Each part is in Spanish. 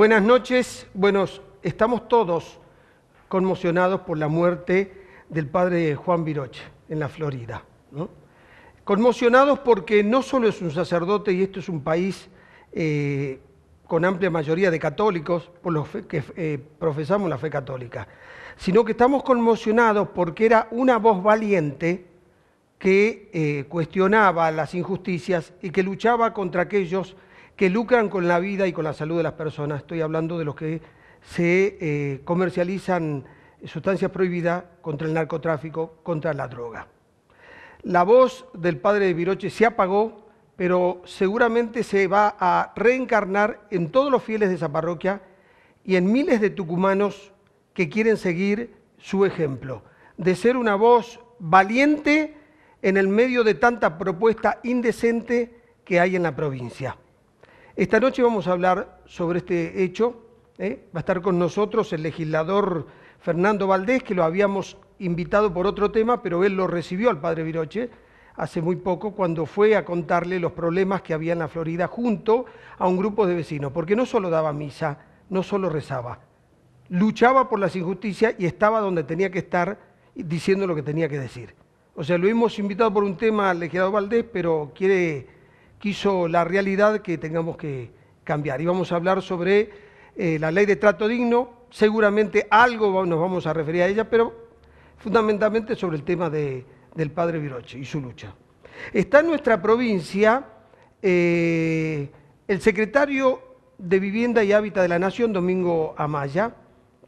buenas noches. Bueno, estamos todos conmocionados por la muerte del padre Juan Viroche en la Florida. Conmocionados porque no solo es un sacerdote y esto es un país eh, con amplia mayoría de católicos, por los que eh, profesamos la fe católica, sino que estamos conmocionados porque era una voz valiente que eh, cuestionaba las injusticias y que luchaba contra aquellos que lucran con la vida y con la salud de las personas. Estoy hablando de los que se eh, comercializan sustancias prohibidas contra el narcotráfico, contra la droga. La voz del padre de Viroche se apagó, pero seguramente se va a reencarnar en todos los fieles de esa parroquia y en miles de tucumanos que quieren seguir su ejemplo, de ser una voz valiente en el medio de tanta propuesta indecente que hay en la provincia. Esta noche vamos a hablar sobre este hecho. ¿eh? Va a estar con nosotros el legislador Fernando Valdés, que lo habíamos invitado por otro tema, pero él lo recibió al padre Viroche hace muy poco cuando fue a contarle los problemas que había en la Florida junto a un grupo de vecinos, porque no solo daba misa, no solo rezaba, luchaba por las injusticias y estaba donde tenía que estar diciendo lo que tenía que decir. O sea, lo hemos invitado por un tema al legislador Valdés, pero quiere quiso la realidad que tengamos que cambiar. Y vamos a hablar sobre eh, la ley de trato digno, seguramente algo nos vamos a referir a ella, pero fundamentalmente sobre el tema del padre Viroche y su lucha. Está en nuestra provincia eh, el secretario de Vivienda y Hábitat de la Nación, Domingo Amaya,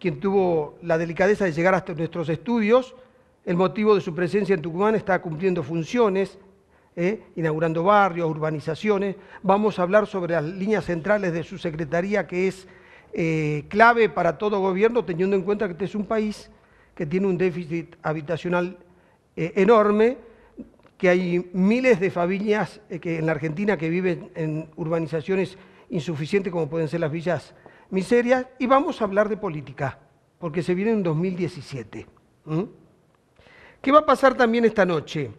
quien tuvo la delicadeza de llegar hasta nuestros estudios. El motivo de su presencia en Tucumán está cumpliendo funciones ¿eh? inaugurando barrios, urbanizaciones. Vamos a hablar sobre las líneas centrales de su secretaría, que es eh, clave para todo gobierno, teniendo en cuenta que este es un país que tiene un déficit habitacional eh, enorme, que hay miles de familias que en la Argentina que viven en urbanizaciones insuficientes, como pueden ser las villas miserias, y vamos a hablar de política, porque se viene en 2017. ¿Qué va a pasar también esta noche?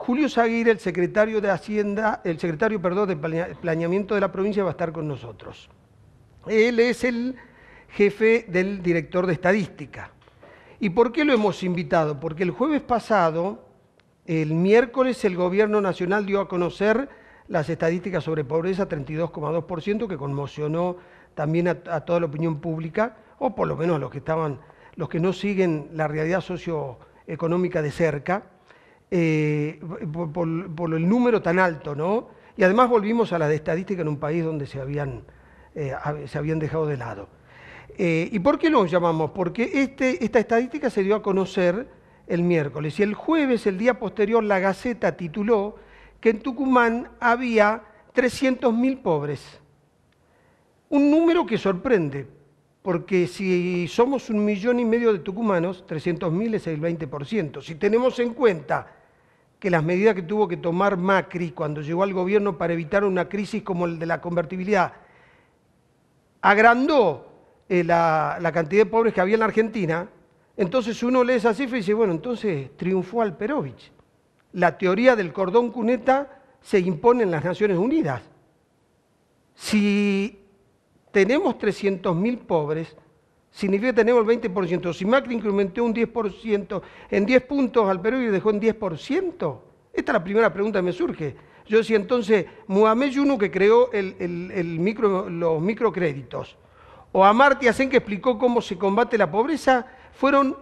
Julio Saguir, el secretario de Hacienda, el secretario, perdón, de Planeamiento de la provincia, va a estar con nosotros. Él es el jefe del director de estadística. ¿Y por qué lo hemos invitado? Porque el jueves pasado, el miércoles, el gobierno nacional dio a conocer las estadísticas sobre pobreza, 32,2%, que conmocionó también a, toda la opinión pública, o por lo menos a los que estaban, los que no siguen la realidad socioeconómica de cerca. Eh, por, el número tan alto, ¿no? Y además volvimos a la de estadística en un país donde se habían, eh, se habían dejado de lado. Eh, ¿Y por qué lo llamamos? Porque este, esta estadística se dio a conocer el miércoles y el jueves, el día posterior, la Gaceta tituló que en Tucumán había 300.000 pobres. Un número que sorprende, porque si somos un millón y medio de tucumanos, 300.000 es el 20%. Si tenemos en cuenta que las medidas que tuvo que tomar Macri cuando llegó al gobierno para evitar una crisis como el de la convertibilidad, agrandó eh, la, la, cantidad de pobres que había en la Argentina, entonces uno lee esa cifra y dice, bueno, entonces triunfó Alperovich. La teoría del cordón cuneta se impone en las Naciones Unidas. Si tenemos 300.000 pobres, significa que tenemos el 20%. Si Macri incrementó un 10% en 10 puntos al Perú y dejó en 10%, esta es la primera pregunta que me surge. Yo decía entonces, Mohamed Yunu que creó los microcréditos, o Amartya Sen que explicó cómo se combate la pobreza, fueron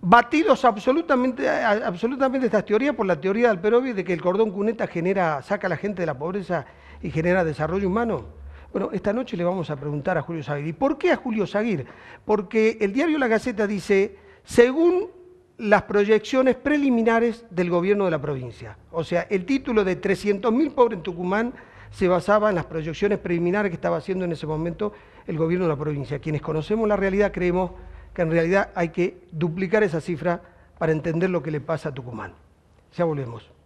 batidos absolutamente, absolutamente estas teorías por la teoría del Alperovic de que el cordón cuneta genera, saca a la gente de la pobreza y genera desarrollo humano. Bueno, esta noche le vamos a preguntar a Julio Saguir. ¿Y por qué a Julio Saguir? Porque el diario La Gaceta dice, según las proyecciones preliminares del gobierno de la provincia. O sea, el título de 300.000 pobres en Tucumán se basaba en las proyecciones preliminares que estaba haciendo en ese momento el gobierno de la provincia. Quienes conocemos la realidad creemos que en realidad hay que duplicar esa cifra para entender lo que le pasa a Tucumán. Ya volvemos.